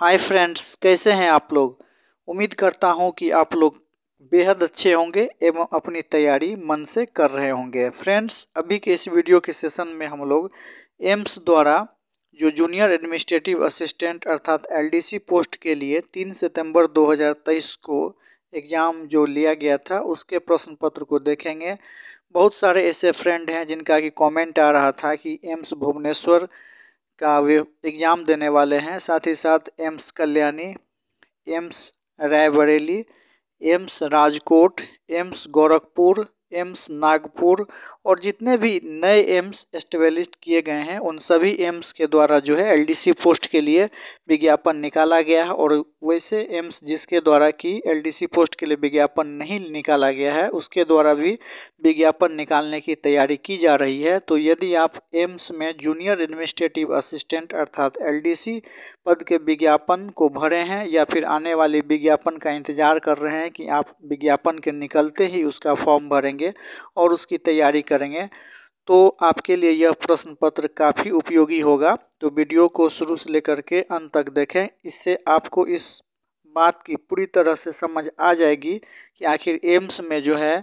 hi friends कैसे हैं आप लोग उम्मीद करता हूं कि आप लोग बेहद अच्छे होंगे एवं अपनी तैयारी मन से कर रहे होंगे फ्रेंड्स अभी के इस वीडियो के सेशन में हम लोग एम्स द्वारा जो जूनियर एडमिनिस्ट्रेटिव असिस्टेंट अर्थात एलडीसी पोस्ट के लिए तीन सितंबर 2023 को एग्ज़ाम जो लिया गया था उसके प्रश्न पत्र को देखेंगे बहुत सारे ऐसे फ्रेंड हैं जिनका कि कॉमेंट आ रहा था कि एम्स भुवनेश्वर का एग्ज़ाम देने वाले हैं साथ ही साथ एम्स कल्याणी एम्स रायबरेली एम्स राजकोट एम्स गोरखपुर एम्स नागपुर और जितने भी नए एम्स एस्टेब्लिश किए गए हैं उन सभी एम्स के द्वारा जो है एलडीसी पोस्ट के लिए विज्ञापन निकाला गया है और वैसे एम्स जिसके द्वारा कि एलडीसी पोस्ट के लिए विज्ञापन नहीं निकाला गया है उसके द्वारा भी विज्ञापन निकालने की तैयारी की जा रही है तो यदि आप एम्स में जूनियर एडमिनिस्ट्रेटिव असिस्टेंट अर्थात एल पद के विज्ञापन को भरे हैं या फिर आने वाले विज्ञापन का इंतजार कर रहे हैं कि आप विज्ञापन के निकलते ही उसका फॉर्म भरेंगे और उसकी तैयारी कर करेंगे तो आपके लिए यह प्रश्न पत्र काफ़ी उपयोगी होगा तो वीडियो को शुरू से लेकर के अंत तक देखें इससे आपको इस बात की पूरी तरह से समझ आ जाएगी कि आखिर एम्स में जो है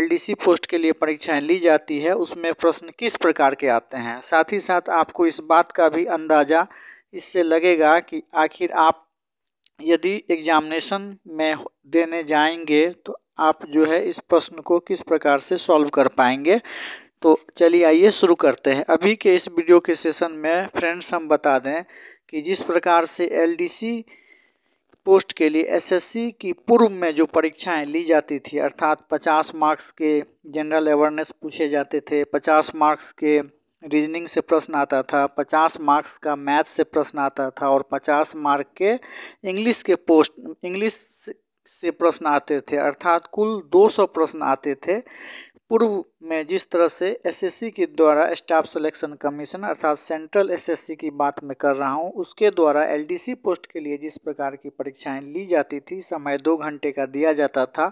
एलडीसी पोस्ट के लिए परीक्षाएं ली जाती है उसमें प्रश्न किस प्रकार के आते हैं साथ ही साथ आपको इस बात का भी अंदाज़ा इससे लगेगा कि आखिर आप यदि एग्जामिनेशन में देने जाएंगे तो आप जो है इस प्रश्न को किस प्रकार से सॉल्व कर पाएंगे तो चलिए आइए शुरू करते हैं अभी के इस वीडियो के सेशन में फ्रेंड्स हम बता दें कि जिस प्रकार से एलडीसी पोस्ट के लिए एसएससी की पूर्व में जो परीक्षाएं ली जाती थी अर्थात 50 मार्क्स के जनरल अवेयरनेस पूछे जाते थे 50 मार्क्स के रीजनिंग से प्रश्न आता था 50 मार्क्स का मैथ से प्रश्न आता था और 50 मार्क के इंग्लिश के पोस्ट इंग्लिश से प्रश्न आते थे अर्थात कुल 200 प्रश्न आते थे पूर्व में जिस तरह से एसएससी के द्वारा स्टाफ सिलेक्शन कमीशन अर्थात सेंट्रल एसएससी की बात मैं कर रहा हूँ उसके द्वारा एलडीसी पोस्ट के लिए जिस प्रकार की परीक्षाएं ली जाती थी समय दो घंटे का दिया जाता था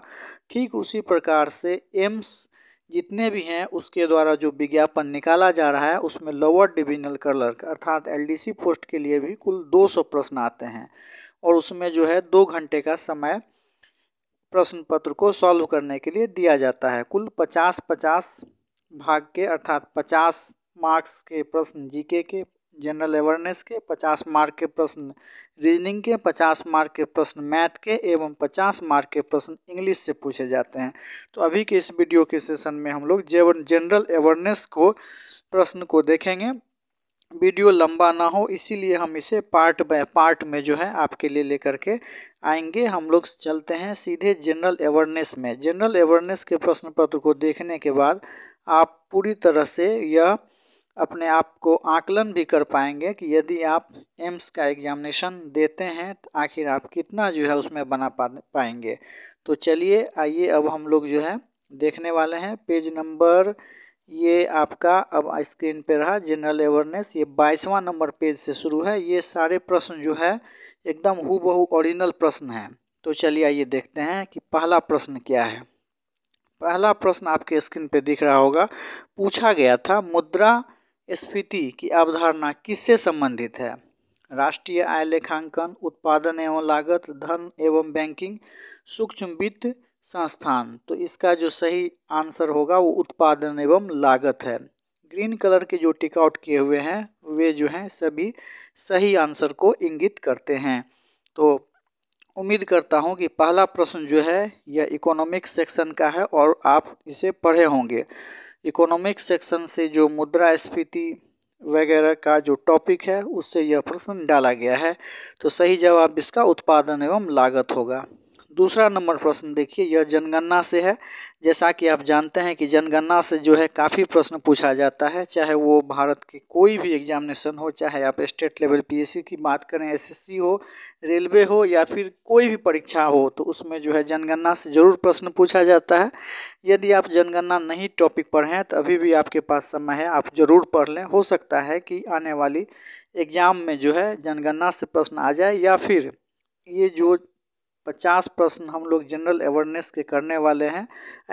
ठीक उसी प्रकार से एम्स जितने भी हैं उसके द्वारा जो विज्ञापन निकाला जा रहा है उसमें लोअर डिविजनल क्लर्क अर्थात एल पोस्ट के लिए भी कुल दो प्रश्न आते हैं और उसमें जो है दो घंटे का समय प्रश्न पत्र को सॉल्व करने के लिए दिया जाता है कुल पचास पचास भाग के अर्थात पचास मार्क्स के प्रश्न जीके के जनरल अवेयरनेस के पचास मार्क के प्रश्न रीजनिंग के पचास मार्क के प्रश्न मैथ के एवं पचास मार्क के प्रश्न इंग्लिश से पूछे जाते हैं तो अभी के इस वीडियो के सेशन में हम लोग जनरल अवेयरनेस को प्रश्न को देखेंगे वीडियो लंबा ना हो इसीलिए हम इसे पार्ट बाय पार्ट में जो है आपके लिए लेकर के आएंगे हम लोग चलते हैं सीधे जनरल अवेयरनेस में जनरल अवेयरनेस के प्रश्न पत्र को देखने के बाद आप पूरी तरह से यह अपने आप को आकलन भी कर पाएंगे कि यदि आप एम्स का एग्जामिनेशन देते हैं तो आखिर आप कितना जो है उसमें बना पा पाएंगे तो चलिए आइए अब हम लोग जो है देखने वाले हैं पेज नंबर ये आपका अब स्क्रीन पे रहा जनरल अवेयरनेस ये बाईसवां नंबर पेज से शुरू है ये सारे प्रश्न जो है एकदम बहु ओरिजिनल प्रश्न है तो चलिए आइए देखते हैं कि पहला प्रश्न क्या है पहला प्रश्न आपके स्क्रीन पे दिख रहा होगा पूछा गया था मुद्रा स्फीति की अवधारणा किससे संबंधित है राष्ट्रीय आय लेखांकन उत्पादन एवं लागत धन एवं बैंकिंग सूक्ष्म वित्त संस्थान तो इसका जो सही आंसर होगा वो उत्पादन एवं लागत है ग्रीन कलर के जो टिकआउट किए हुए हैं वे जो हैं सभी सही आंसर को इंगित करते हैं तो उम्मीद करता हूँ कि पहला प्रश्न जो है यह इकोनॉमिक सेक्शन का है और आप इसे पढ़े होंगे इकोनॉमिक सेक्शन से जो मुद्रा स्फीति वगैरह का जो टॉपिक है उससे यह प्रश्न डाला गया है तो सही जवाब इसका उत्पादन एवं लागत होगा दूसरा नंबर प्रश्न देखिए यह जनगणना से है जैसा कि आप जानते हैं कि जनगणना से जो है काफ़ी प्रश्न पूछा जाता है चाहे वो भारत के कोई भी एग्जामिनेशन हो चाहे आप स्टेट लेवल पीएससी की बात करें एसएससी हो रेलवे हो या फिर कोई भी परीक्षा हो तो उसमें जो है जनगणना से ज़रूर प्रश्न पूछा जाता है यदि आप जनगणना नहीं टॉपिक पर हैं तो अभी भी आपके पास समय है आप ज़रूर पढ़ लें हो सकता है कि आने वाली एग्ज़ाम में जो है जनगणना से प्रश्न आ जाए या फिर ये जो पचास प्रश्न हम लोग जनरल अवेयरनेस के करने वाले हैं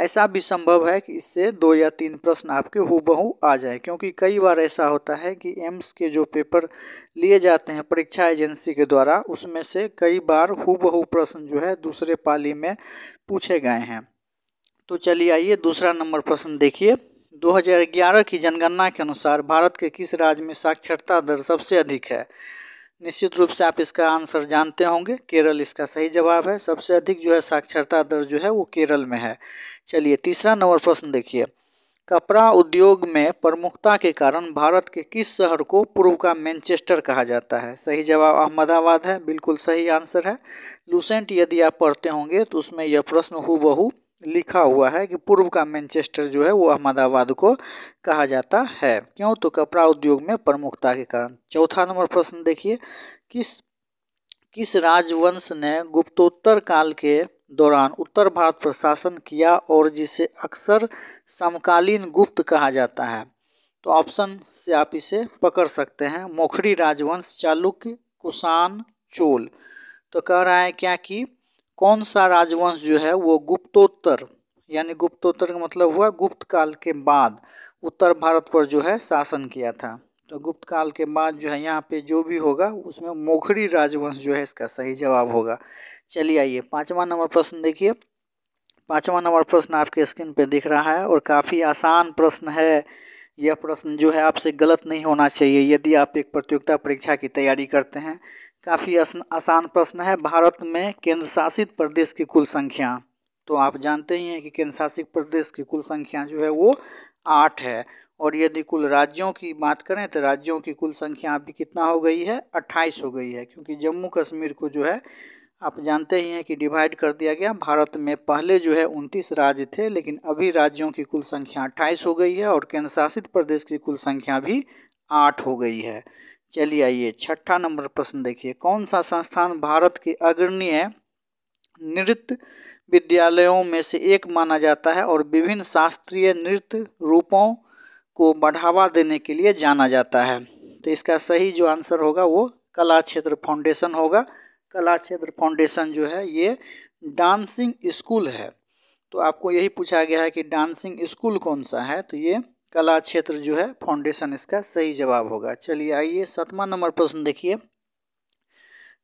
ऐसा भी संभव है कि इससे दो या तीन प्रश्न आपके हूबहू आ जाए क्योंकि कई बार ऐसा होता है कि एम्स के जो पेपर लिए जाते हैं परीक्षा एजेंसी के द्वारा उसमें से कई बार हूबहू प्रश्न जो है दूसरे पाली में पूछे गए हैं तो चलिए आइए दूसरा नंबर प्रश्न देखिए 2011 की जनगणना के अनुसार भारत के किस राज्य में साक्षरता दर सबसे अधिक है निश्चित रूप से आप इसका आंसर जानते होंगे केरल इसका सही जवाब है सबसे अधिक जो है साक्षरता दर जो है वो केरल में है चलिए तीसरा नंबर प्रश्न देखिए कपड़ा उद्योग में प्रमुखता के कारण भारत के किस शहर को पूर्व का मैनचेस्टर कहा जाता है सही जवाब अहमदाबाद है बिल्कुल सही आंसर है लूसेंट यदि आप पढ़ते होंगे तो उसमें यह प्रश्न हु लिखा हुआ है कि पूर्व का मैनचेस्टर जो है वो अहमदाबाद को कहा जाता है क्यों तो कपड़ा उद्योग में प्रमुखता के कारण चौथा नंबर प्रश्न देखिए किस किस राजवंश ने गुप्तोत्तर काल के दौरान उत्तर भारत पर शासन किया और जिसे अक्सर समकालीन गुप्त कहा जाता है तो ऑप्शन से आप इसे पकड़ सकते हैं मोखरी राजवंश चालुक्य कुषाण चोल तो कह रहा है क्या कि कौन सा राजवंश जो है वो गुप्तोत्तर यानी गुप्तोत्तर का मतलब हुआ गुप्त काल के बाद उत्तर भारत पर जो है शासन किया था तो गुप्त काल के बाद जो है यहाँ पे जो भी होगा उसमें मोखरी राजवंश जो है इसका सही जवाब होगा चलिए आइए पाँचवा नंबर प्रश्न देखिए पाँचवा नंबर प्रश्न आपके स्क्रीन पर दिख रहा है और काफ़ी आसान प्रश्न है यह प्रश्न जो है आपसे गलत नहीं होना चाहिए यदि आप एक प्रतियोगिता परीक्षा की तैयारी करते हैं काफ़ी आसान प्रश्न है भारत में केंद्र शासित प्रदेश की कुल संख्या तो आप जानते ही हैं कि केंद्र शासित प्रदेश की कुल संख्या जो है वो आठ है और यदि कुल राज्यों की बात करें तो राज्यों की कुल संख्या अभी कितना हो गई है अट्ठाईस हो गई है क्योंकि जम्मू कश्मीर को जो है आप जानते ही हैं कि डिवाइड कर दिया गया भारत में पहले जो है उनतीस राज्य थे लेकिन अभी राज्यों की कुल संख्या अट्ठाईस हो गई है और केंद्र शासित प्रदेश की कुल संख्या भी आठ हो गई है चलिए आइए छठा नंबर प्रश्न देखिए कौन सा संस्थान भारत के अग्रणीय नृत्य विद्यालयों में से एक माना जाता है और विभिन्न शास्त्रीय नृत्य रूपों को बढ़ावा देने के लिए जाना जाता है तो इसका सही जो आंसर होगा वो कला क्षेत्र फाउंडेशन होगा कला क्षेत्र फाउंडेशन जो है ये डांसिंग स्कूल है तो आपको यही पूछा गया है कि डांसिंग स्कूल कौन सा है तो ये कला क्षेत्र जो है फाउंडेशन इसका सही जवाब होगा चलिए आइए सतवा नंबर प्रश्न देखिए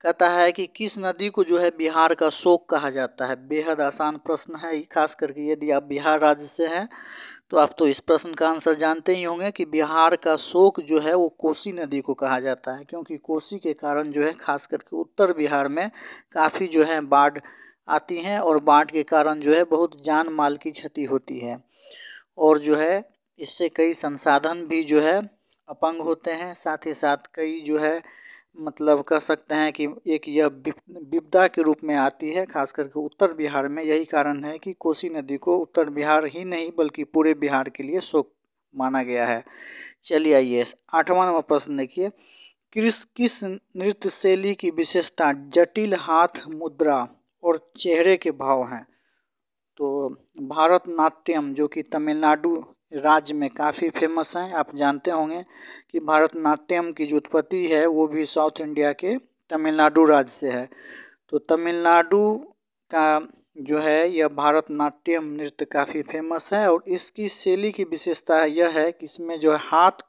कहता है कि किस नदी को जो है बिहार का शोक कहा जाता है बेहद आसान प्रश्न है खास करके यदि आप बिहार राज्य से हैं तो आप तो इस प्रश्न का आंसर जानते ही होंगे कि बिहार का शोक जो है वो कोसी नदी को कहा जाता है क्योंकि कोसी के कारण जो है खास करके उत्तर बिहार में काफ़ी जो है बाढ़ आती हैं और बाढ़ के कारण जो है बहुत जान माल की क्षति होती है और जो है इससे कई संसाधन भी जो है अपंग होते हैं साथ ही साथ कई जो है मतलब कह सकते हैं कि एक यह विपदा के रूप में आती है खास करके उत्तर बिहार में यही कारण है कि कोसी नदी को उत्तर बिहार ही नहीं बल्कि पूरे बिहार के लिए शोक माना गया है चलिए आइए आठवां नंबर प्रश्न देखिए किस किस नृत्य शैली की विशेषता जटिल हाथ मुद्रा और चेहरे के भाव हैं तो भारतनाट्यम जो कि तमिलनाडु राज्य में काफ़ी फेमस हैं आप जानते होंगे कि भरतनाट्यम की जो उत्पत्ति है वो भी साउथ इंडिया के तमिलनाडु राज्य से है तो तमिलनाडु का जो है यह भारतनाट्यम नृत्य काफ़ी फेमस है और इसकी शैली की विशेषता यह है कि इसमें जो है हाथ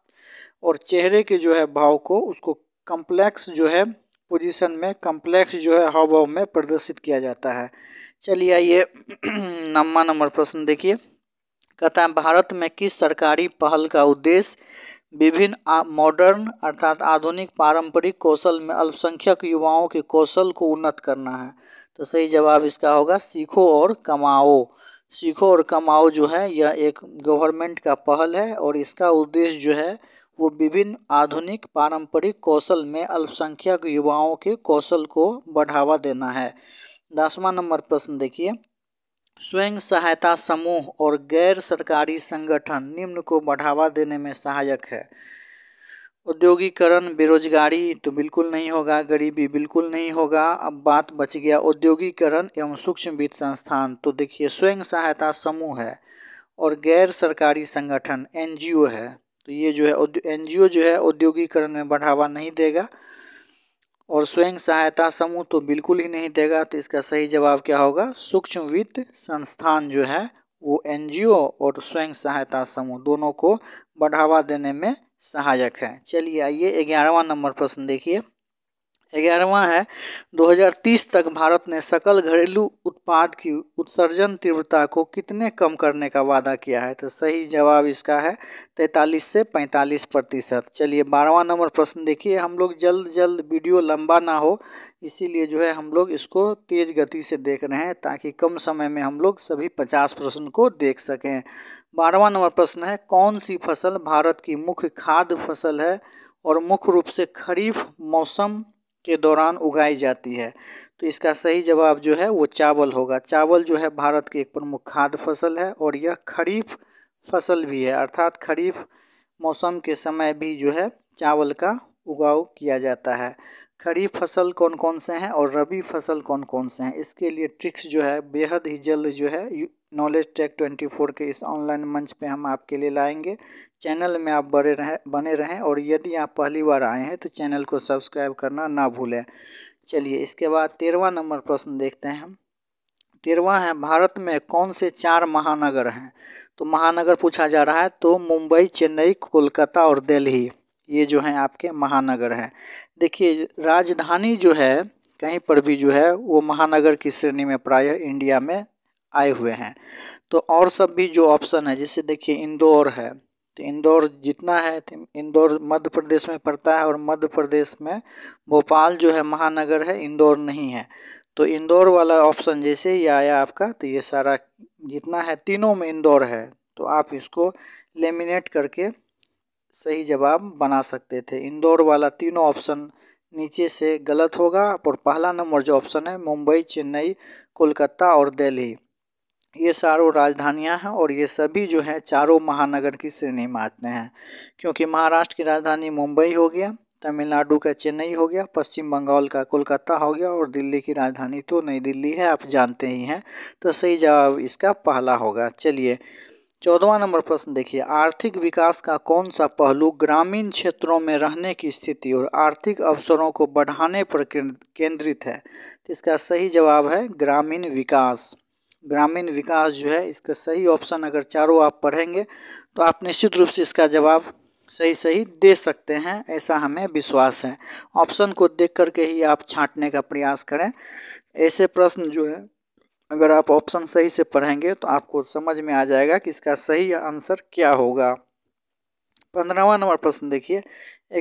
और चेहरे के जो है भाव को उसको कम्प्लेक्स जो है पोजीशन में कम्प्लेक्स जो है हाव भाव में प्रदर्शित किया जाता है चलिए आइए नम्मा नंबर प्रश्न देखिए कहता है भारत में किस सरकारी पहल का उद्देश्य विभिन्न मॉडर्न अर्थात आधुनिक पारंपरिक कौशल में अल्पसंख्यक युवाओं के कौशल को उन्नत करना है तो सही जवाब इसका होगा सीखो और कमाओ सीखो और कमाओ जो है यह एक गवर्नमेंट का पहल है और इसका उद्देश्य जो है वो विभिन्न आधुनिक पारंपरिक कौशल में अल्पसंख्यक युवाओं के कौशल को बढ़ावा देना है दसवां नंबर प्रश्न देखिए स्वयं सहायता समूह और गैर सरकारी संगठन निम्न को बढ़ावा देने में सहायक है औद्योगिकरण बेरोजगारी तो बिल्कुल नहीं होगा गरीबी बिल्कुल नहीं होगा अब बात बच गया औद्योगिकरण एवं सूक्ष्म वित्त संस्थान तो देखिए स्वयं सहायता समूह है और गैर सरकारी संगठन एनजीओ है तो ये जो है एनजीओ जो है औद्योगिकरण में बढ़ावा नहीं देगा और स्वयं सहायता समूह तो बिल्कुल ही नहीं देगा तो इसका सही जवाब क्या होगा सूक्ष्म वित्त संस्थान जो है वो एनजीओ और स्वयं सहायता समूह दोनों को बढ़ावा देने में सहायक है चलिए आइए ग्यारहवा नंबर प्रश्न देखिए ग्यारहवा है 2030 तक भारत ने सकल घरेलू उत्पाद की उत्सर्जन तीव्रता को कितने कम करने का वादा किया है तो सही जवाब इसका है तैंतालीस से पैंतालीस प्रतिशत चलिए बारहवा नंबर प्रश्न देखिए हम लोग जल्द जल्द वीडियो लंबा ना हो इसीलिए जो है हम लोग इसको तेज़ गति से देख रहे हैं ताकि कम समय में हम लोग सभी पचास प्रश्न को देख सकें बारहवा नंबर प्रश्न है कौन सी फसल भारत की मुख्य खाद्य फसल है और मुख्य रूप से खरीफ मौसम के दौरान उगाई जाती है तो इसका सही जवाब जो है वो चावल होगा चावल जो है भारत की एक प्रमुख खाद्य फसल है और यह खरीफ फसल भी है अर्थात खरीफ मौसम के समय भी जो है चावल का उगाव किया जाता है खरीफ फसल कौन कौन से हैं और रबी फसल कौन कौन से हैं इसके लिए ट्रिक्स जो है बेहद ही जल्द जो है नॉलेज टेक ट्वेंटी फोर के इस ऑनलाइन मंच पे हम आपके लिए लाएंगे चैनल में आप बड़े रहें बने रहें और यदि आप पहली बार आए हैं तो चैनल को सब्सक्राइब करना ना भूलें चलिए इसके बाद तेरहवा नंबर प्रश्न देखते हैं हम तेरहवा है भारत में कौन से चार महानगर हैं तो महानगर पूछा जा रहा है तो मुंबई चेन्नई कोलकाता और दिल्ली ये जो हैं आपके महानगर हैं देखिए राजधानी जो है कहीं पर भी जो है वो महानगर की श्रेणी में प्रायः इंडिया में आए हुए हैं तो और सब भी जो ऑप्शन है जैसे देखिए इंदौर है तो इंदौर जितना है तो इंदौर मध्य प्रदेश में पड़ता है और मध्य प्रदेश में भोपाल जो है महानगर है इंदौर नहीं है तो इंदौर वाला ऑप्शन जैसे ही आया आपका तो ये सारा जितना है तीनों में इंदौर है तो आप इसको लेमिनेट करके सही जवाब बना सकते थे इंदौर वाला तीनों ऑप्शन नीचे से गलत होगा और पहला नंबर जो ऑप्शन है मुंबई चेन्नई कोलकाता और दिल्ली ये चारों राजधानियां हैं और ये सभी जो है चारों महानगर की श्रेणी में आते हैं क्योंकि महाराष्ट्र की राजधानी मुंबई हो गया तमिलनाडु का चेन्नई हो गया पश्चिम बंगाल का कोलकाता हो गया और दिल्ली की राजधानी तो नई दिल्ली है आप जानते ही हैं तो सही जवाब इसका पहला होगा चलिए चौदवा नंबर प्रश्न देखिए आर्थिक विकास का कौन सा पहलू ग्रामीण क्षेत्रों में रहने की स्थिति और आर्थिक अवसरों को बढ़ाने पर केंद्रित है तो इसका सही जवाब है ग्रामीण विकास ग्रामीण विकास जो है इसका सही ऑप्शन अगर चारों आप पढ़ेंगे तो आप निश्चित रूप से इसका जवाब सही सही दे सकते हैं ऐसा हमें विश्वास है ऑप्शन को देख करके ही आप छांटने का प्रयास करें ऐसे प्रश्न जो है अगर आप ऑप्शन सही से पढ़ेंगे तो आपको समझ में आ जाएगा कि इसका सही आंसर क्या होगा पंद्रहवा नंबर प्रश्न देखिए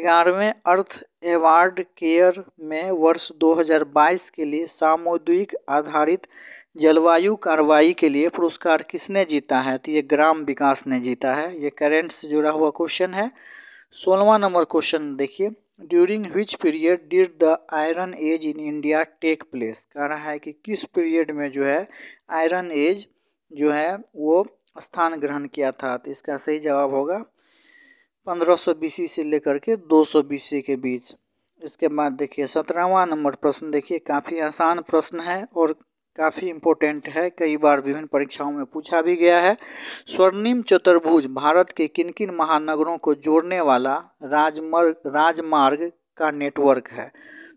ग्यारहवें अर्थ एवार्ड केयर में वर्ष 2022 के लिए सामुदायिक आधारित जलवायु कार्रवाई के लिए पुरस्कार किसने जीता है तो ये ग्राम विकास ने जीता है ये करेंट से जुड़ा हुआ क्वेश्चन है सोलवा नंबर क्वेश्चन देखिए during which period did the iron age in India take place कह रहा है कि किस पीरियड में जो है आयरन एज जो है वो स्थान ग्रहण किया था तो इसका सही जवाब होगा पंद्रह सौ से लेकर के दो सौ के बीच इसके बाद देखिए सत्रहवा नंबर प्रश्न देखिए काफ़ी आसान प्रश्न है और काफ़ी इम्पोर्टेंट है कई बार विभिन्न परीक्षाओं में पूछा भी गया है स्वर्णिम चतुर्भुज भारत के किन किन महानगरों को जोड़ने वाला राजमार्ग राजमार्ग का नेटवर्क है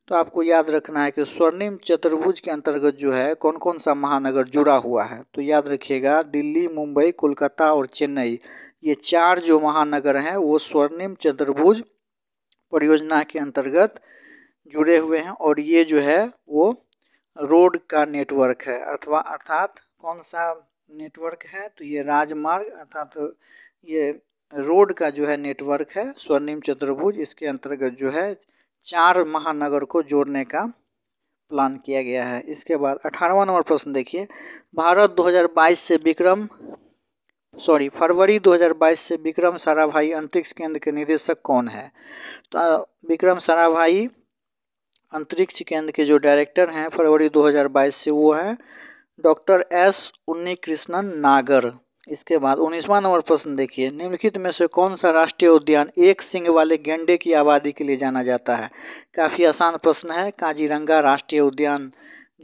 तो आपको याद रखना है कि स्वर्णिम चतुर्भुज के अंतर्गत जो है कौन कौन सा महानगर जुड़ा हुआ है तो याद रखिएगा दिल्ली मुंबई कोलकाता और चेन्नई ये चार जो महानगर हैं वो स्वर्णिम चतुर्भुज परियोजना के अंतर्गत जुड़े हुए हैं और ये जो है वो रोड का नेटवर्क है अथवा अर्थात कौन सा नेटवर्क है तो ये राजमार्ग अर्थात तो ये रोड का जो है नेटवर्क है स्वर्णिम चतुर्भुज इसके अंतर्गत जो है चार महानगर को जोड़ने का प्लान किया गया है इसके बाद अठारहवा नंबर प्रश्न देखिए भारत 2022 से विक्रम सॉरी फरवरी 2022 से विक्रम साराभाई अंतरिक्ष केंद्र के निदेशक कौन है तो विक्रम साराभाई अंतरिक्ष केंद्र के जो डायरेक्टर हैं फरवरी 2022 से वो है डॉक्टर एस उन्नी कृष्णन नागर इसके बाद उन्नीसवां नंबर प्रश्न देखिए निम्नलिखित में से कौन सा राष्ट्रीय उद्यान एक सिंह वाले गेंडे की आबादी के लिए जाना जाता है काफ़ी आसान प्रश्न है काजीरंगा राष्ट्रीय उद्यान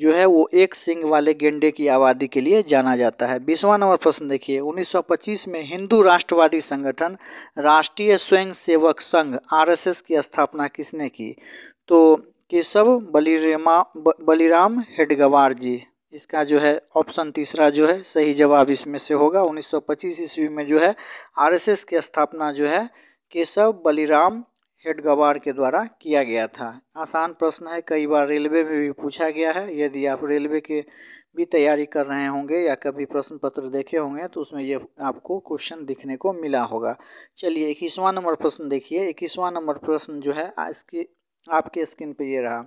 जो है वो एक सिंह वाले गेंडे की आबादी के लिए जाना जाता है बीसवां नंबर प्रश्न देखिए 1925 में हिंदू राष्ट्रवादी संगठन राष्ट्रीय स्वयंसेवक संघ आरएसएस की स्थापना किसने की तो केशव बलिमा बलिराम हेडगवार जी इसका जो है ऑप्शन तीसरा जो है सही जवाब इसमें से होगा 1925 ईस्वी में जो है आरएसएस की स्थापना जो है केशव बलिराम हेडगवार के द्वारा किया गया था आसान प्रश्न है कई बार रेलवे में भी पूछा गया है यदि आप रेलवे के भी तैयारी कर रहे होंगे या कभी प्रश्न पत्र देखे होंगे तो उसमें ये आपको क्वेश्चन दिखने को मिला होगा चलिए इक्कीसवां नंबर प्रश्न देखिए इक्कीसवां नंबर प्रश्न जो है इसकी आपके स्क्रीन पे ये रहा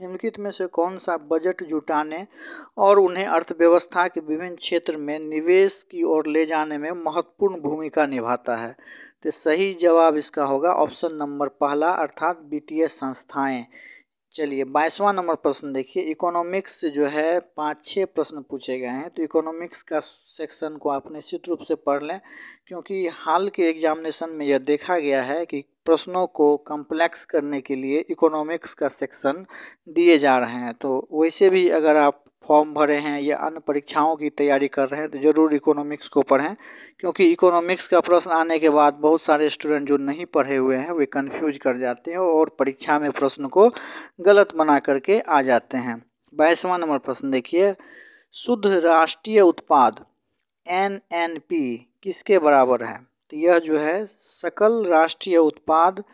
निम्नलिखित में से कौन सा बजट जुटाने और उन्हें अर्थव्यवस्था के विभिन्न क्षेत्र में निवेश की ओर ले जाने में महत्वपूर्ण भूमिका निभाता है तो सही जवाब इसका होगा ऑप्शन नंबर पहला अर्थात वित्तीय संस्थाएं चलिए बाईसवां नंबर प्रश्न देखिए इकोनॉमिक्स जो है पाँच छः प्रश्न पूछे गए हैं तो इकोनॉमिक्स का सेक्शन को आप निश्चित रूप से पढ़ लें क्योंकि हाल के एग्जामिनेशन में यह देखा गया है कि प्रश्नों को कम्प्लेक्स करने के लिए इकोनॉमिक्स का सेक्शन दिए जा रहे हैं तो वैसे भी अगर आप फॉर्म भरे हैं या अन्य परीक्षाओं की तैयारी कर रहे हैं तो ज़रूर इकोनॉमिक्स को पढ़ें क्योंकि इकोनॉमिक्स का प्रश्न आने के बाद बहुत सारे स्टूडेंट जो नहीं पढ़े हुए हैं वे कंफ्यूज कर जाते हैं और परीक्षा में प्रश्न को गलत बना करके आ जाते हैं बाईसवां नंबर प्रश्न देखिए शुद्ध राष्ट्रीय उत्पाद एन एन पी किसके बराबर है तो यह जो है सकल राष्ट्रीय उत्पाद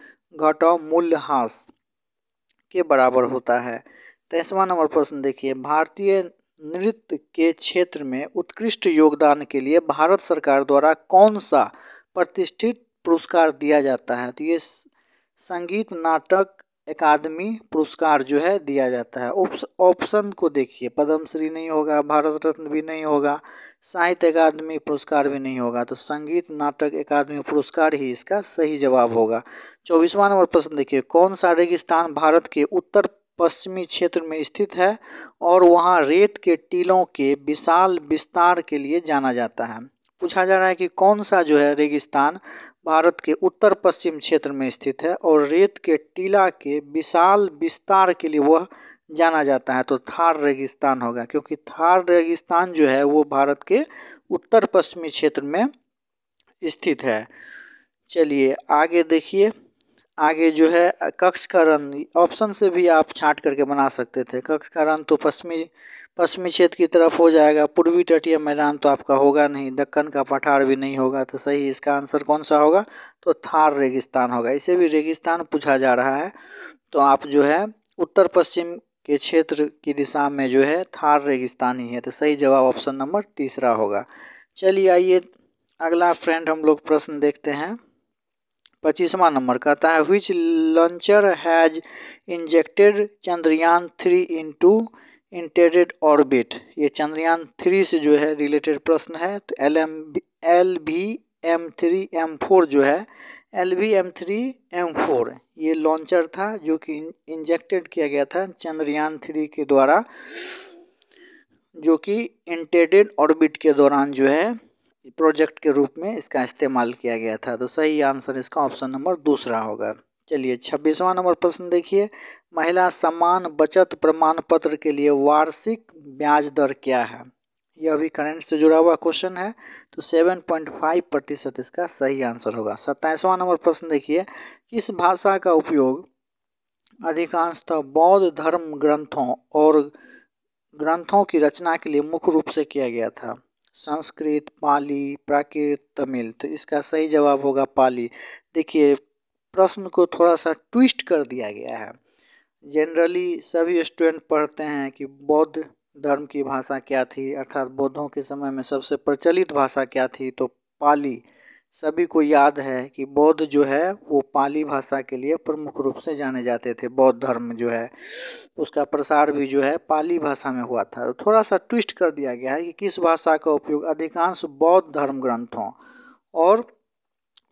घटो मूल्यह्रास के बराबर होता है तेईसवा तो नंबर प्रश्न देखिए भारतीय नृत्य के क्षेत्र में उत्कृष्ट योगदान के लिए भारत सरकार द्वारा कौन सा प्रतिष्ठित पुरस्कार दिया जाता है तो ये संगीत नाटक अकादमी पुरस्कार जो है दिया जाता है ऑप्शन को देखिए पद्मश्री नहीं होगा भारत रत्न भी नहीं होगा साहित्य अकादमी पुरस्कार भी नहीं होगा तो संगीत नाटक अकादमी पुरस्कार ही इसका सही जवाब होगा चौबीसवा नंबर प्रश्न देखिए कौन सा रेगिस्तान भारत के उत्तर पश्चिमी क्षेत्र में स्थित है और वहाँ रेत के टीलों के विशाल विस्तार के लिए जाना जाता है पूछा जा रहा है कि कौन सा जो है रेगिस्तान भारत के उत्तर पश्चिम क्षेत्र में स्थित है और रेत के टीला के विशाल विस्तार के लिए वह जाना जाता है तो थार रेगिस्तान होगा क्योंकि थार रेगिस्तान जो है वो भारत के उत्तर पश्चिमी क्षेत्र में स्थित है चलिए आगे देखिए आगे जो है कक्ष का रन ऑप्शन से भी आप छाँट करके बना सकते थे कक्ष का रन तो पश्चिमी पश्चिमी क्षेत्र की तरफ हो जाएगा पूर्वी तटीय मैदान तो आपका होगा नहीं दक्कन का पठार भी नहीं होगा तो सही इसका आंसर कौन सा होगा तो थार रेगिस्तान होगा इसे भी रेगिस्तान पूछा जा रहा है तो आप जो है उत्तर पश्चिम के क्षेत्र की दिशा में जो है थार रेगिस्तान ही है तो सही जवाब ऑप्शन नंबर तीसरा होगा चलिए आइए अगला फ्रेंड हम लोग प्रश्न देखते हैं पच्चीसवा नंबर कहता है which launcher has injected Chandrayaan three into intended orbit ये चंद्रयान थ्री से जो है रिलेटेड प्रश्न है तो L M L V M three M four जो है L V M three M four ये लॉन्चर था जो कि इंजेक्टेड किया गया था चंद्रयान थ्री के द्वारा जो कि इंटेडेड ऑर्बिट के दौरान जो है प्रोजेक्ट के रूप में इसका इस्तेमाल किया गया था तो सही आंसर इसका ऑप्शन नंबर दूसरा होगा चलिए छब्बीसवां नंबर प्रश्न देखिए महिला समान बचत प्रमाण पत्र के लिए वार्षिक ब्याज दर क्या है यह अभी करंट से जुड़ा हुआ क्वेश्चन है तो सेवन पॉइंट फाइव प्रतिशत इसका सही आंसर होगा सत्ताईसवां नंबर प्रश्न देखिए किस भाषा का उपयोग अधिकांशतः बौद्ध धर्म ग्रंथों और ग्रंथों की रचना के लिए मुख्य रूप से किया गया था संस्कृत पाली प्राकृत तमिल तो इसका सही जवाब होगा पाली देखिए प्रश्न को थोड़ा सा ट्विस्ट कर दिया गया है जनरली सभी स्टूडेंट पढ़ते हैं कि बौद्ध धर्म की भाषा क्या थी अर्थात बौद्धों के समय में सबसे प्रचलित भाषा क्या थी तो पाली सभी को याद है कि बौद्ध जो है वो पाली भाषा के लिए प्रमुख रूप से जाने जाते थे बौद्ध धर्म जो है उसका प्रसार भी जो है पाली भाषा में हुआ था तो थोड़ा सा ट्विस्ट कर दिया गया है कि किस भाषा का उपयोग अधिकांश बौद्ध धर्म ग्रंथों और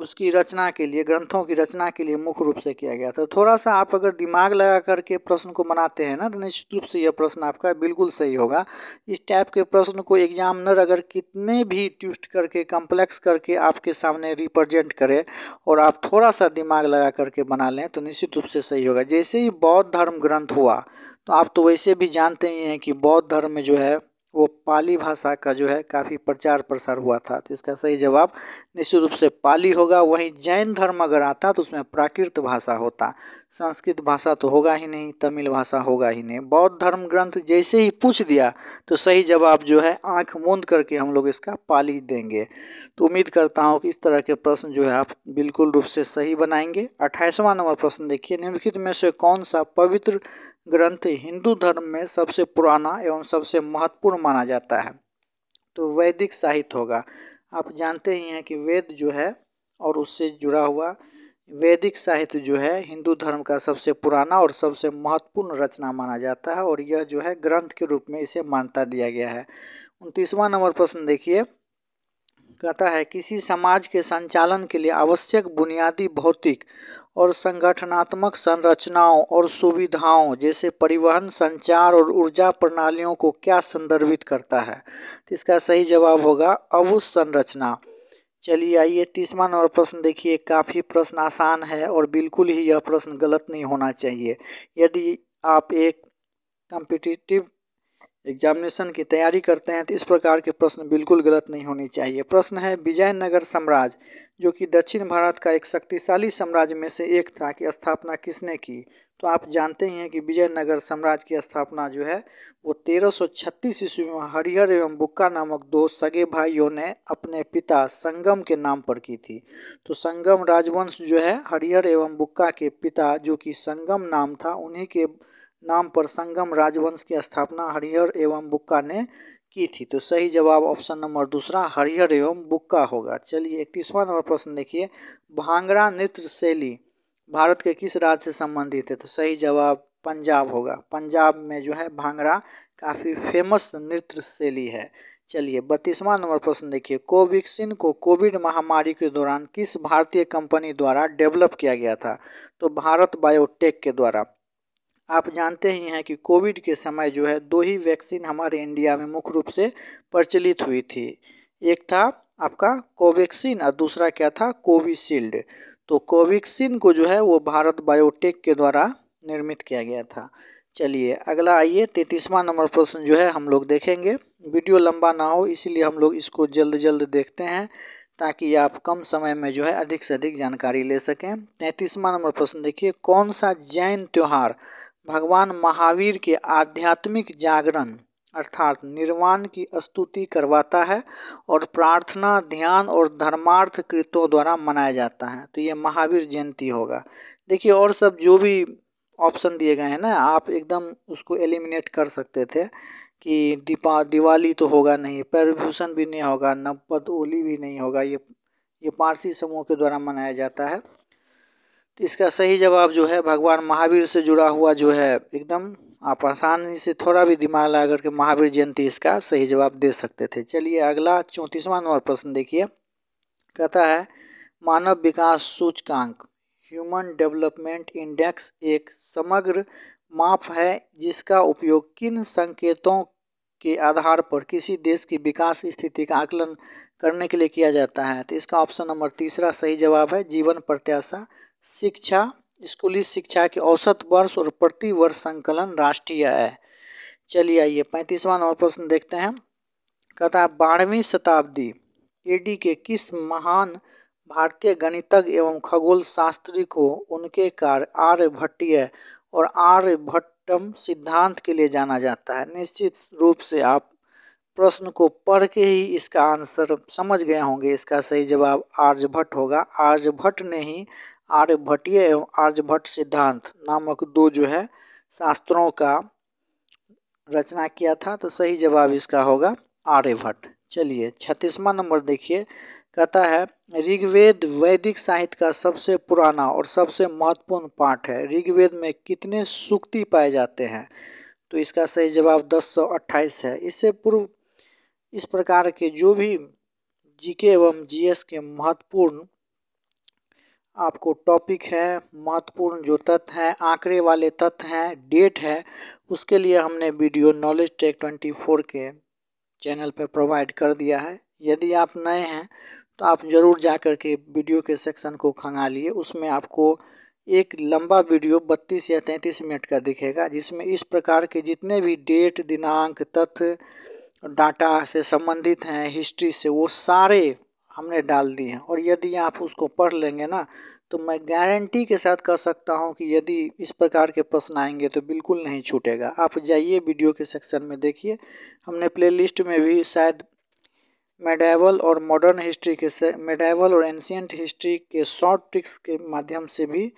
उसकी रचना के लिए ग्रंथों की रचना के लिए मुख्य रूप से किया गया था थोड़ा सा आप अगर दिमाग लगा करके प्रश्न को मनाते हैं ना तो निश्चित रूप से यह प्रश्न आपका बिल्कुल सही होगा इस टाइप के प्रश्न को एग्जामिनर अगर कितने भी ट्विस्ट करके कम्प्लेक्स करके आपके सामने रिप्रेजेंट करे और आप थोड़ा सा दिमाग लगा करके बना लें तो निश्चित रूप से सही होगा जैसे ही बौद्ध धर्म ग्रंथ हुआ तो आप तो वैसे भी जानते ही हैं कि बौद्ध धर्म में जो है वो पाली भाषा का जो है काफ़ी प्रचार प्रसार हुआ था तो इसका सही जवाब निश्चित रूप से पाली होगा वहीं जैन धर्म अगर आता तो उसमें प्राकृत भाषा होता संस्कृत भाषा तो होगा ही नहीं तमिल भाषा होगा ही नहीं बौद्ध धर्म ग्रंथ जैसे ही पूछ दिया तो सही जवाब जो है आंख मूंद करके हम लोग इसका पाली देंगे तो उम्मीद करता हूँ कि इस तरह के प्रश्न जो है आप बिल्कुल रूप से सही बनाएंगे अट्ठाईसवां नंबर प्रश्न देखिए निम्नलिखित में से कौन सा पवित्र ग्रंथ हिंदू धर्म में सबसे पुराना एवं सबसे महत्वपूर्ण माना जाता है तो वैदिक साहित्य होगा आप जानते ही हैं कि वेद जो है और उससे जुड़ा हुआ वैदिक साहित्य जो है हिंदू धर्म का सबसे पुराना और सबसे महत्वपूर्ण रचना माना जाता है और यह जो है ग्रंथ के रूप में इसे मान्यता दिया गया है उनतीसवां नंबर प्रश्न देखिए कहता है किसी समाज के संचालन के लिए आवश्यक बुनियादी भौतिक और संगठनात्मक संरचनाओं और सुविधाओं जैसे परिवहन संचार और ऊर्जा प्रणालियों को क्या संदर्भित करता है तो इसका सही जवाब होगा अवसंरचना चलिए आइए तीसवा नंबर प्रश्न देखिए काफ़ी प्रश्न आसान है और बिल्कुल ही यह प्रश्न गलत नहीं होना चाहिए यदि आप एक कम्पिटिटिव एग्जामिनेशन की तैयारी करते हैं तो इस प्रकार के प्रश्न बिल्कुल गलत नहीं होने चाहिए प्रश्न है विजयनगर साम्राज्य जो कि दक्षिण भारत का एक शक्तिशाली साम्राज्य में से एक था कि स्थापना किसने की तो आप जानते ही हैं कि विजयनगर साम्राज्य की स्थापना जो है वो 1336 ईस्वी में हरिहर एवं बुक्का नामक दो सगे भाइयों ने अपने पिता संगम के नाम पर की थी तो संगम राजवंश जो है हरिहर एवं बुक्का के पिता जो कि संगम नाम था उन्हीं के नाम पर संगम राजवंश की स्थापना हरिहर एवं बुक्का ने की थी तो सही जवाब ऑप्शन नंबर दूसरा हरिहर एवं बुक्का होगा चलिए इकतीसवां नंबर प्रश्न देखिए भांगड़ा नृत्य शैली भारत के किस राज्य से संबंधित है तो सही जवाब पंजाब होगा पंजाब में जो है भांगड़ा काफ़ी फेमस नृत्य शैली है चलिए बत्तीसवां नंबर प्रश्न देखिए कोवैक्सीन को कोविड महामारी के दौरान किस भारतीय कंपनी द्वारा डेवलप किया गया था तो भारत बायोटेक के द्वारा आप जानते ही हैं कि कोविड के समय जो है दो ही वैक्सीन हमारे इंडिया में मुख्य रूप से प्रचलित हुई थी एक था आपका कोवैक्सीन और दूसरा क्या था कोविशील्ड तो कोवैक्सीन को जो है वो भारत बायोटेक के द्वारा निर्मित किया गया था चलिए अगला आइए तैतीसवां नंबर प्रश्न जो है हम लोग देखेंगे वीडियो लंबा ना हो इसीलिए हम लोग इसको जल्द जल्द देखते हैं ताकि आप कम समय में जो है अधिक से अधिक जानकारी ले सकें तैंतीसवां नंबर प्रश्न देखिए कौन सा जैन त्यौहार भगवान महावीर के आध्यात्मिक जागरण अर्थात निर्वाण की स्तुति करवाता है और प्रार्थना ध्यान और धर्मार्थ कृतों द्वारा मनाया जाता है तो ये महावीर जयंती होगा देखिए और सब जो भी ऑप्शन दिए गए हैं ना आप एकदम उसको एलिमिनेट कर सकते थे कि दीपा दिवाली तो होगा नहीं पैरभूषण भी नहीं होगा नवपद ओली भी नहीं होगा ये ये पारसी समूह के द्वारा मनाया जाता है इसका सही जवाब जो है भगवान महावीर से जुड़ा हुआ जो है एकदम आप आसानी से थोड़ा भी दिमाग लगा करके महावीर जयंती इसका सही जवाब दे सकते थे चलिए अगला चौंतीसवां नंबर प्रश्न देखिए कहता है मानव विकास सूचकांक ह्यूमन डेवलपमेंट इंडेक्स एक समग्र माप है जिसका उपयोग किन संकेतों के आधार पर किसी देश की विकास स्थिति का आकलन करने के लिए किया जाता है तो इसका ऑप्शन नंबर तीसरा सही जवाब है जीवन प्रत्याशा शिक्षा स्कूली शिक्षा के औसत वर्ष और प्रति वर्ष संकलन राष्ट्रीय है चलिए आइए पैंतीसवां नंबर प्रश्न देखते हैं कहता है बारहवीं शताब्दी एडी के किस महान भारतीय गणितज्ञ एवं खगोल शास्त्री को उनके कार्य आर्यभट्टीय और आर्यभट्टम सिद्धांत के लिए जाना जाता है निश्चित रूप से आप प्रश्न को पढ़ के ही इसका आंसर समझ गए होंगे इसका सही जवाब आर्यभट्ट होगा आर्यभट्ट ने ही आर्यभट्टीय एवं आर्यभट्ट सिद्धांत नामक दो जो है शास्त्रों का रचना किया था तो सही जवाब इसका होगा आर्यभट्ट चलिए छत्तीसवा नंबर देखिए कहता है ऋग्वेद वैदिक साहित्य का सबसे पुराना और सबसे महत्वपूर्ण पाठ है ऋग्वेद में कितने सूक्ति पाए जाते हैं तो इसका सही जवाब दस सौ अट्ठाईस है इससे पूर्व इस प्रकार के जो भी जीके एवं जीएस के महत्वपूर्ण आपको टॉपिक है महत्वपूर्ण जो तथ्य हैं आंकड़े वाले तथ्य हैं डेट है उसके लिए हमने video knowledge tech twenty four के चैनल पर प्रोवाइड कर दिया है यदि आप नए हैं तो आप ज़रूर जा कर के वीडियो के सेक्शन को खंगालिए उसमें आपको एक लंबा वीडियो 32 या 33 मिनट का दिखेगा जिसमें इस प्रकार के जितने भी डेट दिनांक तथ्य डाटा से संबंधित हैं हिस्ट्री से वो सारे हमने डाल दी हैं और यदि आप उसको पढ़ लेंगे ना तो मैं गारंटी के साथ कह सकता हूं कि यदि इस प्रकार के प्रश्न आएंगे तो बिल्कुल नहीं छूटेगा आप जाइए वीडियो के सेक्शन में देखिए हमने प्लेलिस्ट में भी शायद मेडाइवल और मॉडर्न हिस्ट्री के मेडाइवल और एंशियंट हिस्ट्री के शॉर्ट ट्रिक्स के माध्यम से भी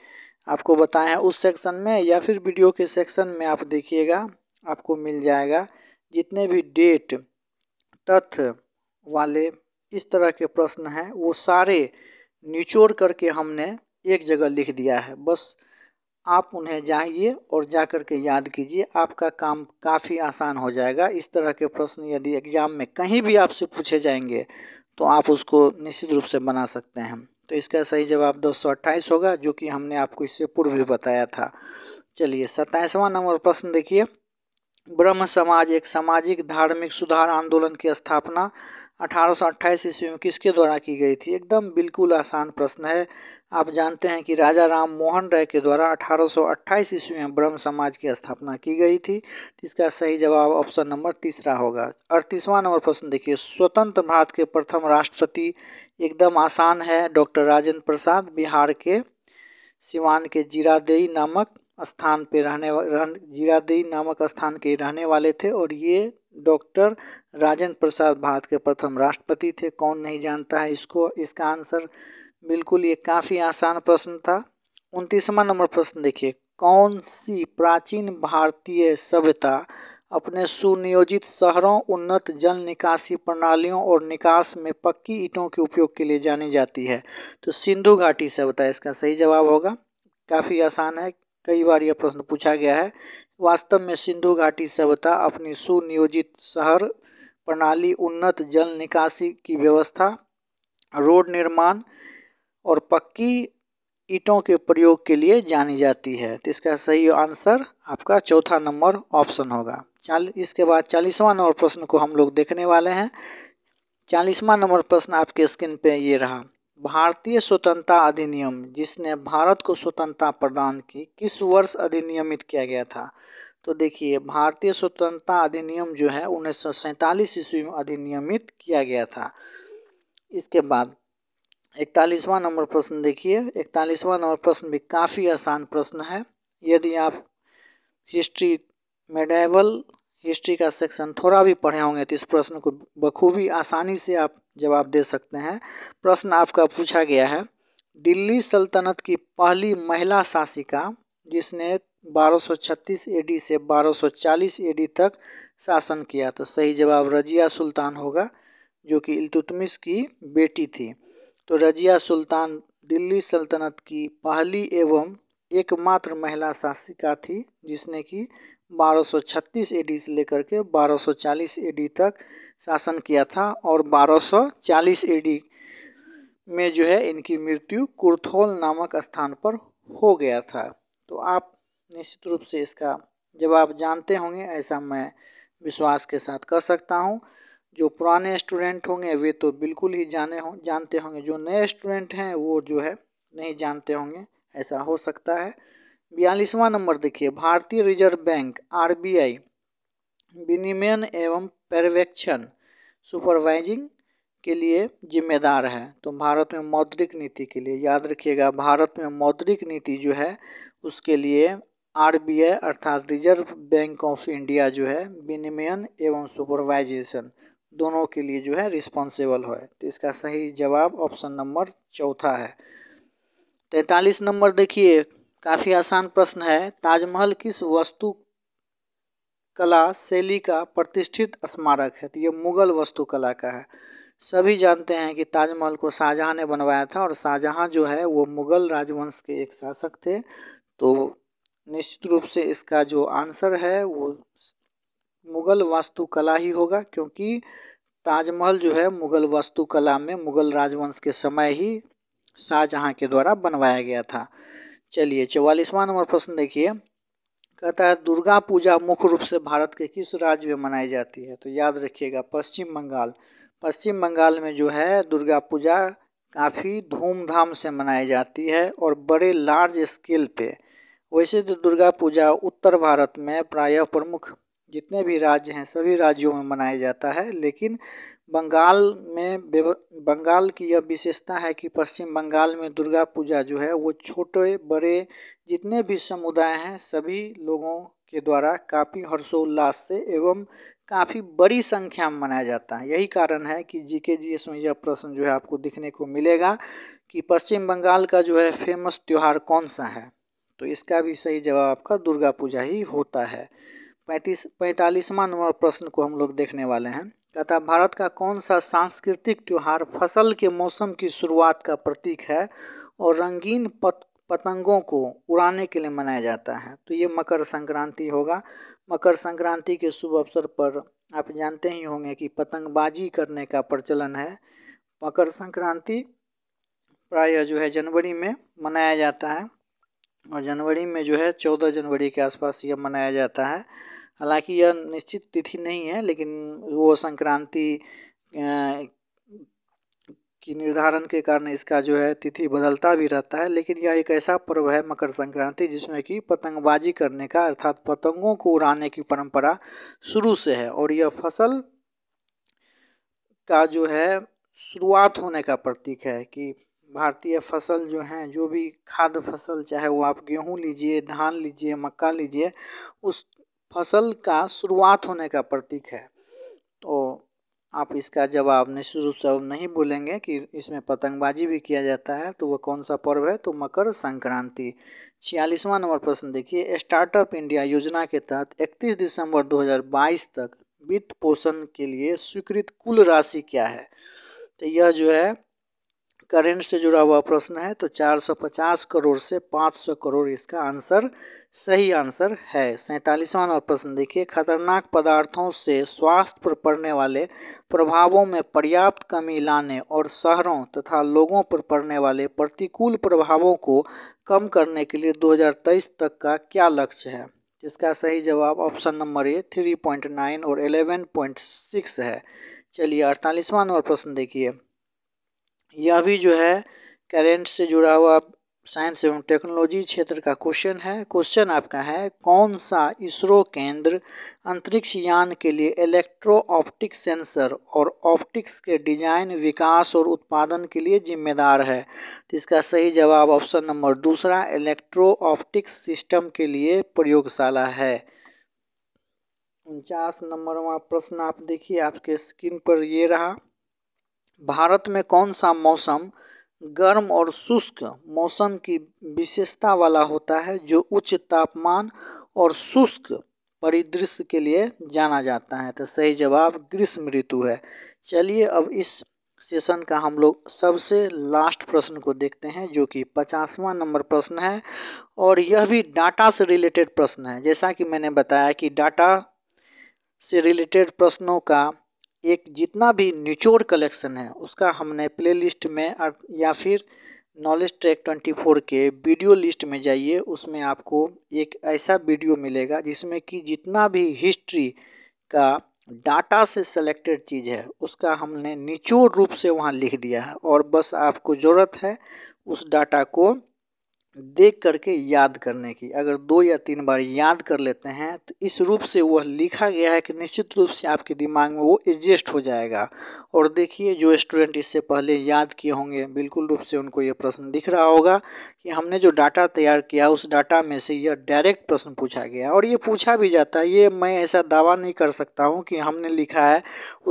आपको बताए हैं उस सेक्शन में या फिर वीडियो के सेक्शन में आप देखिएगा आपको मिल जाएगा जितने भी डेट तथ्य वाले इस तरह के प्रश्न हैं वो सारे निचोड़ करके हमने एक जगह लिख दिया है बस आप उन्हें जाइए और जा कर के याद कीजिए आपका काम काफ़ी आसान हो जाएगा इस तरह के प्रश्न यदि एग्ज़ाम में कहीं भी आपसे पूछे जाएंगे तो आप उसको निश्चित रूप से बना सकते हैं तो इसका सही जवाब दो सौ अट्ठाईस होगा जो कि हमने आपको इससे पूर्व भी बताया था चलिए सत्ताईसवां नंबर प्रश्न देखिए ब्रह्म समाज एक सामाजिक धार्मिक सुधार आंदोलन की स्थापना अठारह ईस्वी में किसके द्वारा की गई थी एकदम बिल्कुल आसान प्रश्न है आप जानते हैं कि राजा राम मोहन राय के द्वारा अठारह ईस्वी में ब्रह्म समाज की स्थापना की गई थी इसका सही जवाब ऑप्शन नंबर तीसरा होगा अड़तीसवां नंबर प्रश्न देखिए स्वतंत्र भारत के प्रथम राष्ट्रपति एकदम आसान है डॉक्टर राजेंद्र प्रसाद बिहार के सिवान के जीरादेई नामक स्थान पे रहने जीरादेई नामक स्थान के रहने वाले थे और ये डॉक्टर राजेंद्र प्रसाद भारत के प्रथम राष्ट्रपति थे कौन नहीं जानता है इसको इसका आंसर बिल्कुल ये काफ़ी आसान प्रश्न था उनतीसवा नंबर प्रश्न देखिए कौन सी प्राचीन भारतीय सभ्यता अपने सुनियोजित शहरों उन्नत जल निकासी प्रणालियों और निकास में पक्की ईंटों के उपयोग के लिए जानी जाती है तो सिंधु घाटी सभ्यता इसका सही जवाब होगा काफ़ी आसान है कई बार यह प्रश्न पूछा गया है वास्तव में सिंधु घाटी सभ्यता अपनी सुनियोजित शहर प्रणाली उन्नत जल निकासी की व्यवस्था रोड निर्माण और पक्की ईंटों के प्रयोग के लिए जानी जाती है तो इसका सही आंसर आपका चौथा नंबर ऑप्शन होगा चाल इसके बाद चालीसवां नंबर प्रश्न को हम लोग देखने वाले हैं चालीसवां नंबर प्रश्न आपके स्क्रीन पे ये रहा भारतीय स्वतंत्रता अधिनियम जिसने भारत को स्वतंत्रता प्रदान की किस वर्ष अधिनियमित किया गया था तो देखिए भारतीय स्वतंत्रता अधिनियम जो है उन्नीस सौ ईस्वी में अधिनियमित किया गया था इसके बाद इकतालीसवां नंबर प्रश्न देखिए इकतालीसवां नंबर प्रश्न भी काफ़ी आसान प्रश्न है यदि आप हिस्ट्री मेडेवल हिस्ट्री का सेक्शन थोड़ा भी पढ़े होंगे तो इस प्रश्न को बखूबी आसानी से आप जवाब दे सकते हैं प्रश्न आपका पूछा गया है दिल्ली सल्तनत की पहली महिला शासिका जिसने 1236 एडी से 1240 एडी तक शासन किया तो सही जवाब रजिया सुल्तान होगा जो कि इल्तुतमिश की बेटी थी तो रजिया सुल्तान दिल्ली सल्तनत की पहली एवं एकमात्र महिला शासिका थी जिसने कि 1236 एडी से लेकर के 1240 एडी तक शासन किया था और 1240 एडी में जो है इनकी मृत्यु कुरथोल नामक स्थान पर हो गया था तो आप निश्चित रूप से इसका जवाब जानते होंगे ऐसा मैं विश्वास के साथ कर सकता हूँ जो पुराने स्टूडेंट होंगे वे तो बिल्कुल ही जाने हो जानते होंगे जो नए स्टूडेंट हैं वो जो है नहीं जानते होंगे ऐसा हो सकता है बयालीसवां नंबर देखिए भारतीय रिजर्व बैंक आरबीआई विनिमयन एवं पर्यवेक्षण सुपरवाइजिंग के लिए जिम्मेदार है तो भारत में मौद्रिक नीति के लिए याद रखिएगा भारत में मौद्रिक नीति जो है उसके लिए आरबीआई अर्थात रिजर्व बैंक ऑफ इंडिया जो है विनिमयन एवं सुपरवाइजेशन दोनों के लिए जो है रिस्पॉन्सिबल है तो इसका सही जवाब ऑप्शन नंबर चौथा है तैतालीस नंबर देखिए काफ़ी आसान प्रश्न है ताजमहल किस वस्तु कला शैली का प्रतिष्ठित स्मारक है तो ये मुगल वस्तुकला का है सभी जानते हैं कि ताजमहल को शाहजहाँ ने बनवाया था और शाहजहाँ जो है वो मुगल राजवंश के एक शासक थे तो निश्चित रूप से इसका जो आंसर है वो मुगल वास्तुकला ही होगा क्योंकि ताजमहल जो है मुगल वास्तुकला में मुगल राजवंश के समय ही शाहजहाँ के द्वारा बनवाया गया था चलिए चौवालीसवां नंबर प्रश्न देखिए कहता है दुर्गा पूजा मुख्य रूप से भारत के किस राज्य में मनाई जाती है तो याद रखिएगा पश्चिम बंगाल पश्चिम बंगाल में जो है दुर्गा पूजा काफ़ी धूमधाम से मनाई जाती है और बड़े लार्ज स्केल पे वैसे तो दुर्गा पूजा उत्तर भारत में प्रायः प्रमुख जितने भी राज्य हैं सभी राज्यों में मनाया जाता है लेकिन बंगाल में बंगाल की यह विशेषता है कि पश्चिम बंगाल में दुर्गा पूजा जो है वो छोटे बड़े जितने भी समुदाय हैं सभी लोगों के द्वारा काफ़ी हर्षोल्लास से एवं काफ़ी बड़ी संख्या में मनाया जाता है यही कारण है कि जी के जी एस में यह प्रश्न जो है आपको दिखने को मिलेगा कि पश्चिम बंगाल का जो है फेमस त्यौहार कौन सा है तो इसका भी सही जवाब आपका दुर्गा पूजा ही होता है पैंतीस पैंतालीसवां नंबर प्रश्न को हम लोग देखने वाले हैं तथा भारत का कौन सा सांस्कृतिक त्यौहार फसल के मौसम की शुरुआत का प्रतीक है और रंगीन पत पतंगों को उड़ाने के लिए मनाया जाता है तो ये मकर संक्रांति होगा मकर संक्रांति के शुभ अवसर पर आप जानते ही होंगे कि पतंगबाजी करने का प्रचलन है मकर संक्रांति प्रायः जो है जनवरी में मनाया जाता है और जनवरी में जो है चौदह जनवरी के आसपास यह मनाया जाता है हालांकि यह निश्चित तिथि नहीं है लेकिन वो संक्रांति की निर्धारण के कारण इसका जो है तिथि बदलता भी रहता है लेकिन यह एक ऐसा पर्व है मकर संक्रांति जिसमें कि पतंगबाजी करने का अर्थात पतंगों को उड़ाने की परंपरा शुरू से है और यह फसल का जो है शुरुआत होने का प्रतीक है कि भारतीय फसल जो है जो भी खाद्य फसल चाहे वो आप गेहूं लीजिए धान लीजिए मक्का लीजिए उस फसल का शुरुआत होने का प्रतीक है तो आप इसका जवाब निश्चित रूप से नहीं बोलेंगे कि इसमें पतंगबाजी भी किया जाता है तो वह कौन सा पर्व है तो मकर संक्रांति छियालीसवां नंबर प्रश्न देखिए स्टार्टअप इंडिया योजना के तहत 31 दिसंबर 2022 तक वित्त पोषण के लिए स्वीकृत कुल राशि क्या है तो यह जो है करेंट से जुड़ा हुआ प्रश्न है तो चार करोड़ से पाँच करोड़ इसका आंसर सही आंसर है सैंतालीसवां और प्रश्न देखिए खतरनाक पदार्थों से स्वास्थ्य पर पड़ने वाले प्रभावों में पर्याप्त कमी लाने और शहरों तथा लोगों पर पड़ने वाले प्रतिकूल प्रभावों को कम करने के लिए 2023 तक का क्या लक्ष्य है इसका सही जवाब option number A three point nine और 11.6 पॉइंट सिक्स है चलिए अड़तालीसवां नंबर प्रश्न देखिए यह भी जो है करेंट से जुड़ा हुआ साइंस एवं टेक्नोलॉजी क्षेत्र का क्वेश्चन है क्वेश्चन आपका है कौन सा इसरो केंद्र अंतरिक्ष यान के लिए इलेक्ट्रो ऑप्टिक सेंसर और ऑप्टिक्स के डिजाइन विकास और उत्पादन के लिए जिम्मेदार है तो इसका सही जवाब ऑप्शन नंबर दूसरा इलेक्ट्रो ऑप्टिक्स सिस्टम के लिए प्रयोगशाला है उनचास नंबरवा प्रश्न आप देखिए आपके स्क्रीन पर ये रहा भारत में कौन सा मौसम गर्म और शुष्क मौसम की विशेषता वाला होता है जो उच्च तापमान और शुष्क परिदृश्य के लिए जाना जाता है तो सही जवाब ग्रीष्म ऋतु है चलिए अब इस सेशन का हम लोग सबसे लास्ट प्रश्न को देखते हैं जो कि पचासवां नंबर प्रश्न है और यह भी डाटा से रिलेटेड प्रश्न है जैसा कि मैंने बताया कि डाटा से रिलेटेड प्रश्नों का एक जितना भी निचोड़ कलेक्शन है उसका हमने प्लेलिस्ट में या फिर नॉलेज ट्रैक ट्वेंटी फोर के वीडियो लिस्ट में जाइए उसमें आपको एक ऐसा वीडियो मिलेगा जिसमें कि जितना भी हिस्ट्री का डाटा से सेलेक्टेड चीज़ है उसका हमने निचोड़ रूप से वहाँ लिख दिया है और बस आपको ज़रूरत है उस डाटा को देख करके याद करने की अगर दो या तीन बार याद कर लेते हैं तो इस रूप से वह लिखा गया है कि निश्चित रूप से आपके दिमाग में वो एडजस्ट हो जाएगा और देखिए जो स्टूडेंट इससे पहले याद किए होंगे बिल्कुल रूप से उनको ये प्रश्न दिख रहा होगा कि हमने जो डाटा तैयार किया उस डाटा में से यह डायरेक्ट प्रश्न पूछा गया और ये पूछा भी जाता है ये मैं ऐसा दावा नहीं कर सकता हूँ कि हमने लिखा है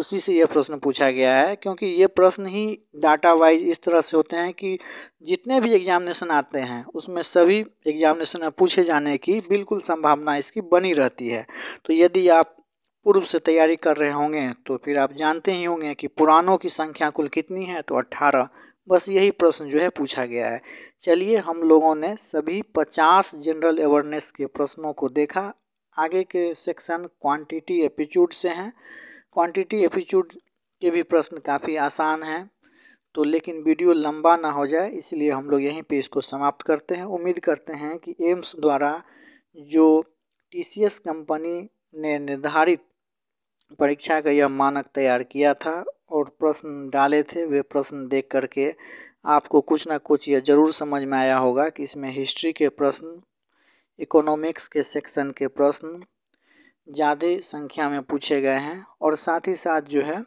उसी से यह प्रश्न पूछा गया है क्योंकि ये प्रश्न ही डाटा वाइज इस तरह से होते हैं कि जितने भी एग्जामिनेशन आते हैं उसमें सभी एग्जामिनेशन में पूछे जाने की बिल्कुल संभावना इसकी बनी रहती है तो यदि आप पूर्व से तैयारी कर रहे होंगे तो फिर आप जानते ही होंगे कि पुरानों की संख्या कुल कितनी है तो अट्ठारह बस यही प्रश्न जो है पूछा गया है चलिए हम लोगों ने सभी पचास जनरल अवेयरनेस के प्रश्नों को देखा आगे के सेक्शन क्वांटिटी एप्टीट्यूड से हैं क्वांटिटी एप्टीट्यूड के भी प्रश्न काफ़ी आसान हैं तो लेकिन वीडियो लंबा ना हो जाए इसलिए हम लोग यहीं पे इसको समाप्त करते हैं उम्मीद करते हैं कि एम्स द्वारा जो टीसीएस कंपनी ने निर्धारित परीक्षा का यह मानक तैयार किया था और प्रश्न डाले थे वे प्रश्न देख करके आपको कुछ ना कुछ यह ज़रूर समझ में आया होगा कि इसमें हिस्ट्री के प्रश्न इकोनॉमिक्स के सेक्शन के प्रश्न ज़्यादा संख्या में पूछे गए हैं और साथ ही साथ जो है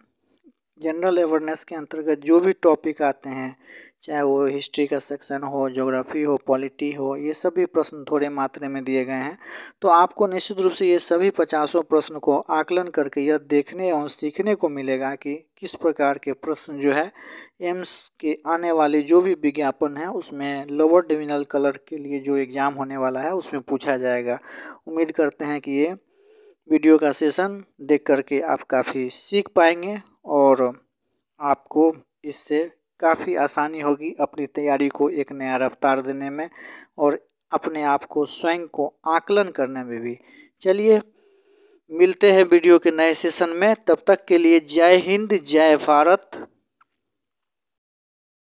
जनरल अवेयरनेस के अंतर्गत जो भी टॉपिक आते हैं चाहे वो हिस्ट्री का सेक्शन हो ज्योग्राफी हो पॉलिटी हो ये सभी प्रश्न थोड़े मात्रा में दिए गए हैं तो आपको निश्चित रूप से ये सभी पचासों प्रश्न को आकलन करके यह देखने और सीखने को मिलेगा कि किस प्रकार के प्रश्न जो है एम्स के आने वाले जो भी विज्ञापन है उसमें लोअर डिविजनल कलर के लिए जो एग्ज़ाम होने वाला है उसमें पूछा जाएगा उम्मीद करते हैं कि ये वीडियो का सेशन देख करके आप काफ़ी सीख पाएंगे और आपको इससे काफ़ी आसानी होगी अपनी तैयारी को एक नया रफ्तार देने में और अपने आप को स्वयं को आकलन करने में भी चलिए मिलते हैं वीडियो के नए सेशन में तब तक के लिए जय हिंद जय भारत